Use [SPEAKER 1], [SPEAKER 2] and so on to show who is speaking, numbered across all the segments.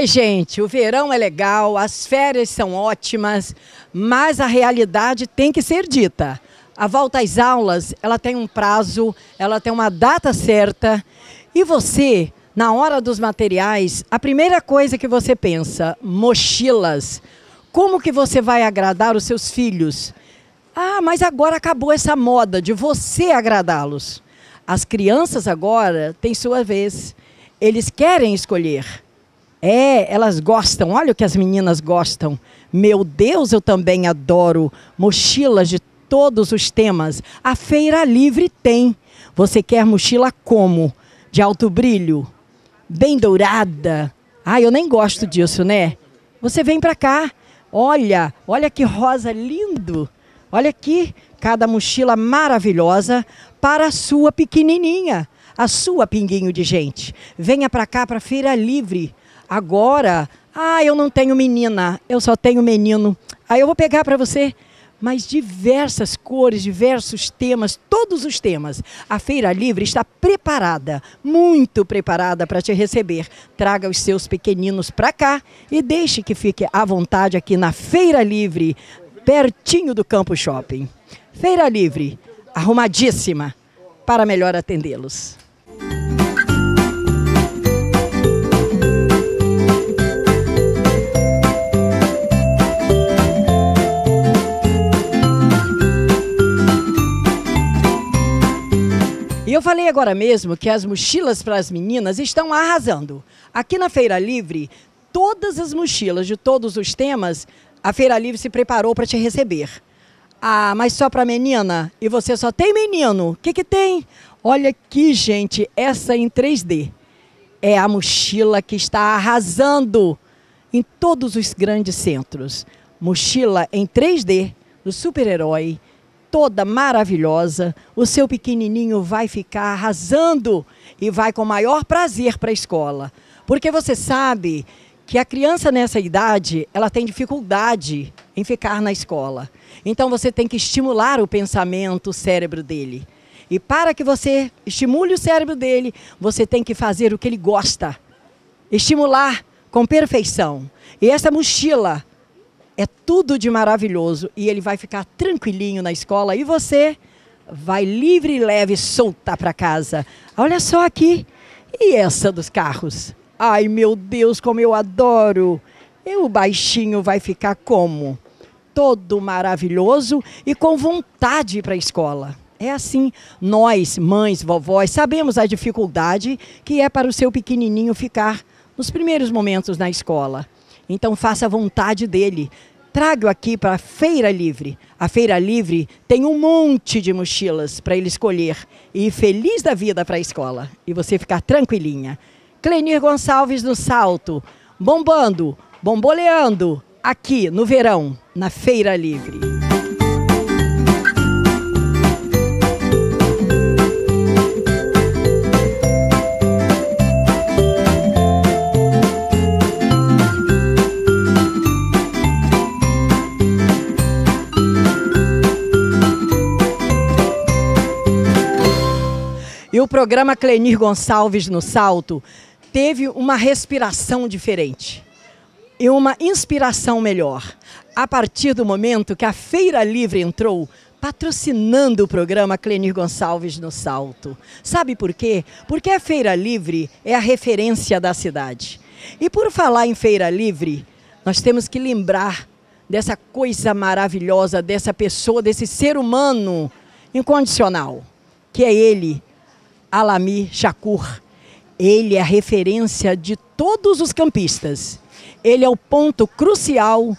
[SPEAKER 1] Oi, gente, o verão é legal, as férias são ótimas, mas a realidade tem que ser dita. A volta às aulas, ela tem um prazo, ela tem uma data certa. E você, na hora dos materiais, a primeira coisa que você pensa, mochilas. Como que você vai agradar os seus filhos? Ah, mas agora acabou essa moda de você agradá-los. As crianças agora têm sua vez. Eles querem escolher. É, elas gostam. Olha o que as meninas gostam. Meu Deus, eu também adoro mochilas de todos os temas. A Feira Livre tem. Você quer mochila como? De alto brilho? Bem dourada? Ah, eu nem gosto disso, né? Você vem para cá. Olha, olha que rosa lindo. Olha aqui, cada mochila maravilhosa para a sua pequenininha, a sua pinguinho de gente. Venha para cá para Feira Livre. Agora, ah, eu não tenho menina, eu só tenho menino. Aí eu vou pegar para você mas diversas cores, diversos temas, todos os temas. A Feira Livre está preparada, muito preparada para te receber. Traga os seus pequeninos para cá e deixe que fique à vontade aqui na Feira Livre, pertinho do Campo Shopping. Feira Livre, arrumadíssima para melhor atendê-los. eu falei agora mesmo que as mochilas para as meninas estão arrasando. Aqui na Feira Livre, todas as mochilas de todos os temas, a Feira Livre se preparou para te receber. Ah, mas só para menina? E você só tem menino? O que, que tem? Olha aqui, gente, essa em 3D. É a mochila que está arrasando em todos os grandes centros. Mochila em 3D do super-herói toda maravilhosa, o seu pequenininho vai ficar arrasando e vai com maior prazer para a escola. Porque você sabe que a criança nessa idade, ela tem dificuldade em ficar na escola. Então você tem que estimular o pensamento, o cérebro dele. E para que você estimule o cérebro dele, você tem que fazer o que ele gosta. Estimular com perfeição. E essa mochila é tudo de maravilhoso e ele vai ficar tranquilinho na escola e você vai livre e leve soltar para casa. Olha só aqui. E essa dos carros? Ai, meu Deus, como eu adoro. E o baixinho vai ficar como? Todo maravilhoso e com vontade para a escola. É assim, nós, mães, vovós, sabemos a dificuldade que é para o seu pequenininho ficar nos primeiros momentos na escola. Então faça a vontade dele. Traga-o aqui para a Feira Livre. A Feira Livre tem um monte de mochilas para ele escolher e feliz da vida para a escola e você ficar tranquilinha. Clenir Gonçalves do Salto, bombando, bomboleando aqui no verão, na Feira Livre. programa Clenir Gonçalves no Salto, teve uma respiração diferente e uma inspiração melhor. A partir do momento que a Feira Livre entrou, patrocinando o programa Clenir Gonçalves no Salto. Sabe por quê? Porque a Feira Livre é a referência da cidade. E por falar em Feira Livre, nós temos que lembrar dessa coisa maravilhosa, dessa pessoa, desse ser humano incondicional, que é ele, Alami Shakur. Ele é a referência de todos os campistas. Ele é o ponto crucial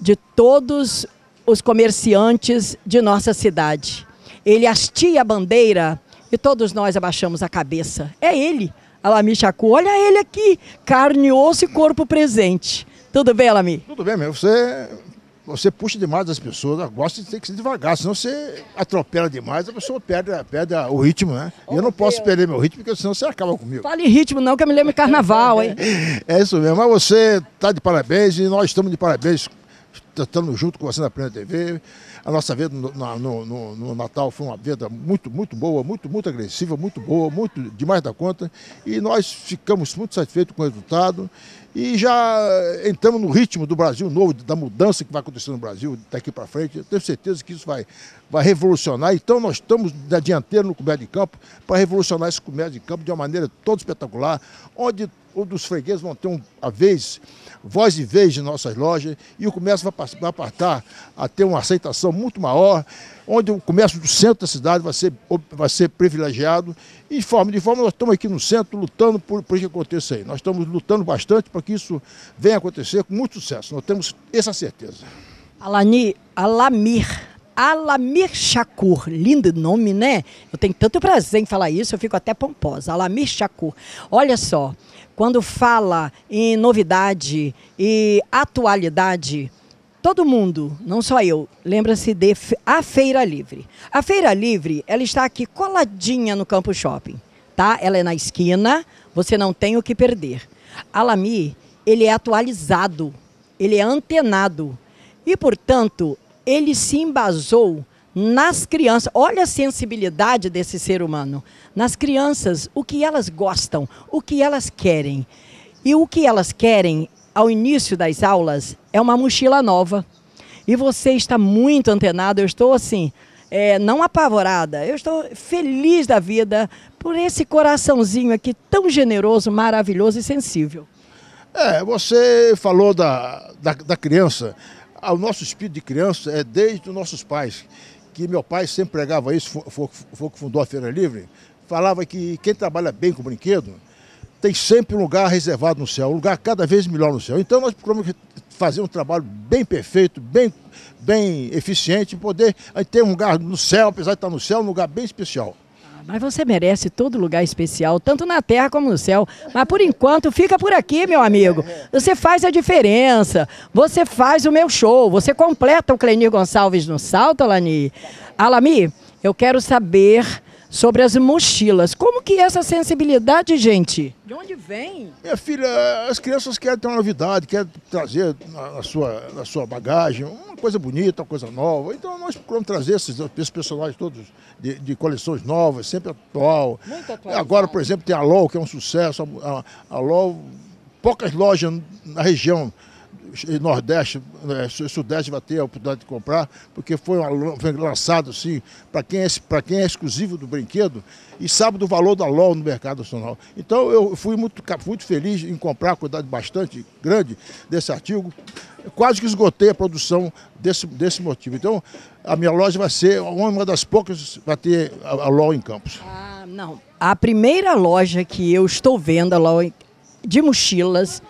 [SPEAKER 1] de todos os comerciantes de nossa cidade. Ele hastia a bandeira e todos nós abaixamos a cabeça. É ele, Alami
[SPEAKER 2] Shakur. Olha ele aqui, carne, osso e corpo presente. Tudo bem, Alami? Tudo bem, meu. Você você puxa demais as pessoas, né? gosta de ter que ser devagar, senão você atropela demais, a pessoa perde, perde o ritmo, né? Oh, e eu não Deus. posso perder meu ritmo, porque senão você acaba comigo. Fale em ritmo não, que eu me lembro de carnaval, hein? é isso mesmo, mas você está de parabéns e nós estamos de parabéns estamos junto com você na Plena TV. A nossa venda no, no, no, no, Natal foi uma venda muito, muito boa, muito, muito agressiva, muito boa, muito demais da conta. E nós ficamos muito satisfeitos com o resultado. E já eh, entramos no ritmo do Brasil novo, da mudança que vai acontecer no Brasil daqui para frente. Eu tenho certeza que isso vai, vai revolucionar. Então nós estamos na dianteira no comércio de campo para revolucionar esse comércio de campo de uma maneira toda espetacular, onde, os fregueses vão ter a vez, voz e vez de nossas lojas e o comércio vai passar apartar a ter uma aceitação muito maior, onde o comércio do centro da cidade vai ser, vai ser privilegiado. E de forma, de forma, nós estamos aqui no centro lutando por, por isso que aconteça aí. Nós estamos lutando bastante para que isso venha acontecer com muito sucesso. Nós temos essa certeza. Alani, Alamir, Alamir Shakur, lindo
[SPEAKER 1] nome, né? Eu tenho tanto prazer em falar isso, eu fico até pomposa. Alamir Shakur. Olha só, quando fala em novidade e atualidade, todo mundo, não só eu, lembra-se de a Feira Livre. A Feira Livre, ela está aqui coladinha no Campo Shopping, tá? Ela é na esquina, você não tem o que perder. Alami, ele é atualizado, ele é antenado e, portanto, ele se embasou nas crianças. Olha a sensibilidade desse ser humano. Nas crianças, o que elas gostam, o que elas querem. E o que elas querem ao início das aulas é uma mochila nova. E você está muito antenado, eu estou assim, é, não apavorada, eu estou feliz da vida por esse coraçãozinho aqui tão generoso,
[SPEAKER 2] maravilhoso e sensível. É, você falou da, da, da criança. Ah, o nosso espírito de criança é desde os nossos pais, que meu pai sempre pregava isso, foi que fundou a Feira Livre, falava que quem trabalha bem com brinquedo tem sempre um lugar reservado no céu, um lugar cada vez melhor no céu. Então nós procuramos fazer um trabalho bem perfeito, bem, bem eficiente, poder ter um lugar no céu, apesar de estar no céu, um lugar bem especial.
[SPEAKER 1] Ah, mas você merece todo lugar especial, tanto na terra como no céu. Mas por enquanto, fica por aqui, meu amigo. Você faz a diferença. Você faz o meu show. Você completa o Clenir Gonçalves no salto, Alani. Alami, eu quero saber sobre as mochilas. Como que é essa sensibilidade, gente?
[SPEAKER 2] De onde vem? Minha filha, as crianças querem ter uma novidade, querem trazer na sua, na sua bagagem uma coisa bonita, uma coisa nova. Então nós procuramos trazer esses, esses personagens todos de, de coleções novas, sempre atual. Muito atual. Agora, por exemplo, tem a LOL, que é um sucesso. A, a, a LOL, poucas lojas na região Nordeste, né, Sudeste vai ter a oportunidade de comprar, porque foi, uma, foi lançado assim, para quem, é, quem é exclusivo do brinquedo e sabe do valor da LOL no mercado nacional. Então eu fui muito, muito feliz em comprar a quantidade bastante grande desse artigo. Quase que esgotei a produção desse, desse motivo. Então, a minha loja vai ser uma das poucas vai ter a, a LOL em Campos. Ah, não. A primeira loja que eu estou vendo
[SPEAKER 1] a LOL de mochilas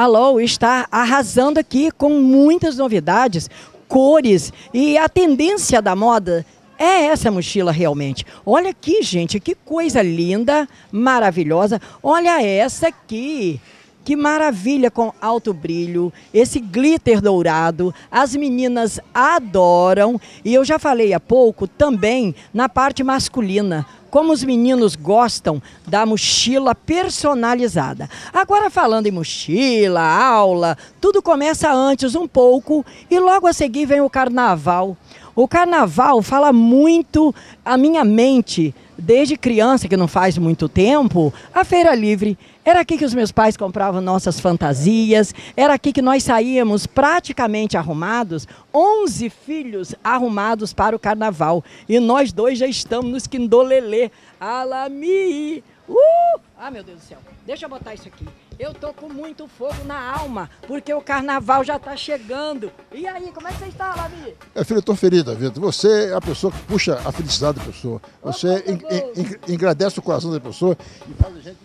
[SPEAKER 1] a Low está arrasando aqui com muitas novidades, cores e a tendência da moda é essa mochila realmente. Olha aqui, gente, que coisa linda, maravilhosa. Olha essa aqui. Que maravilha com alto brilho, esse glitter dourado, as meninas adoram. E eu já falei há pouco também na parte masculina como os meninos gostam da mochila personalizada. Agora, falando em mochila, aula, tudo começa antes um pouco e logo a seguir vem o carnaval. O carnaval fala muito a minha mente desde criança, que não faz muito tempo, a Feira Livre. Era aqui que os meus pais compravam nossas fantasias, era aqui que nós saíamos praticamente arrumados, 11 filhos arrumados para o carnaval. E nós dois já estamos nos quindolelê. Alami! Uh! Ah, meu Deus do céu. Deixa eu botar isso aqui. Eu tô com muito fogo na alma, porque o carnaval já tá chegando. E aí, como é que você está, alami?
[SPEAKER 2] É, filho, eu tô feliz tá da Você é a pessoa que puxa a felicidade da pessoa. Você Opa, en en en o coração da pessoa e faz a gente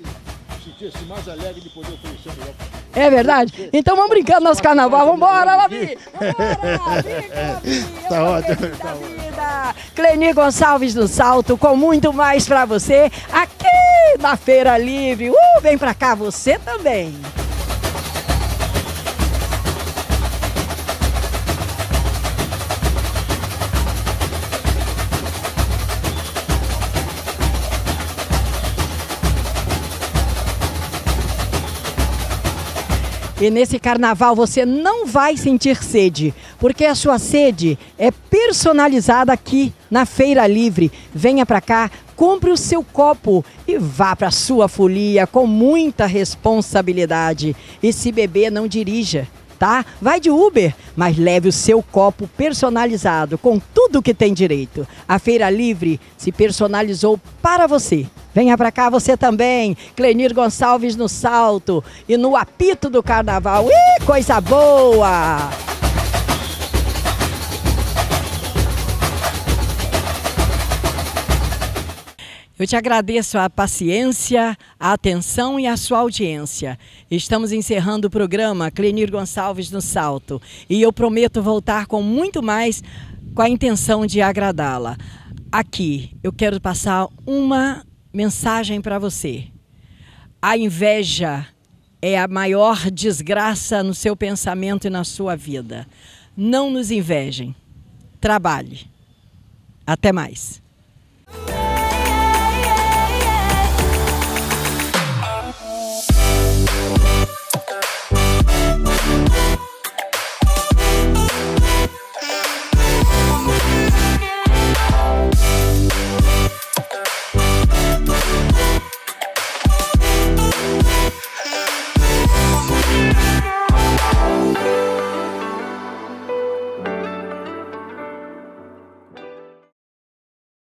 [SPEAKER 2] sentia mais alegre de poder oferecer melhor. É verdade? Então vamos brincando nosso carnaval. Vambora, Lavi! Vambora! Viva, Lavi! Tá ótimo, tá vida.
[SPEAKER 1] Cleni Gonçalves do Salto, com muito mais pra você, aqui na Feira Livre. Uh, vem pra cá você também! E nesse carnaval você não vai sentir sede, porque a sua sede é personalizada aqui na Feira Livre. Venha para cá, compre o seu copo e vá para sua folia com muita responsabilidade. E se beber, não dirija tá? Vai de Uber, mas leve o seu copo personalizado com tudo que tem direito. A Feira Livre se personalizou para você. Venha para cá você também, Clenir Gonçalves no salto e no apito do carnaval. Ih, coisa boa! Eu te agradeço a paciência, a atenção e a sua audiência. Estamos encerrando o programa Clenir Gonçalves no Salto e eu prometo voltar com muito mais com a intenção de agradá-la. Aqui eu quero passar uma mensagem para você. A inveja é a maior desgraça no seu pensamento e na sua vida. Não nos invejem. Trabalhe. Até mais.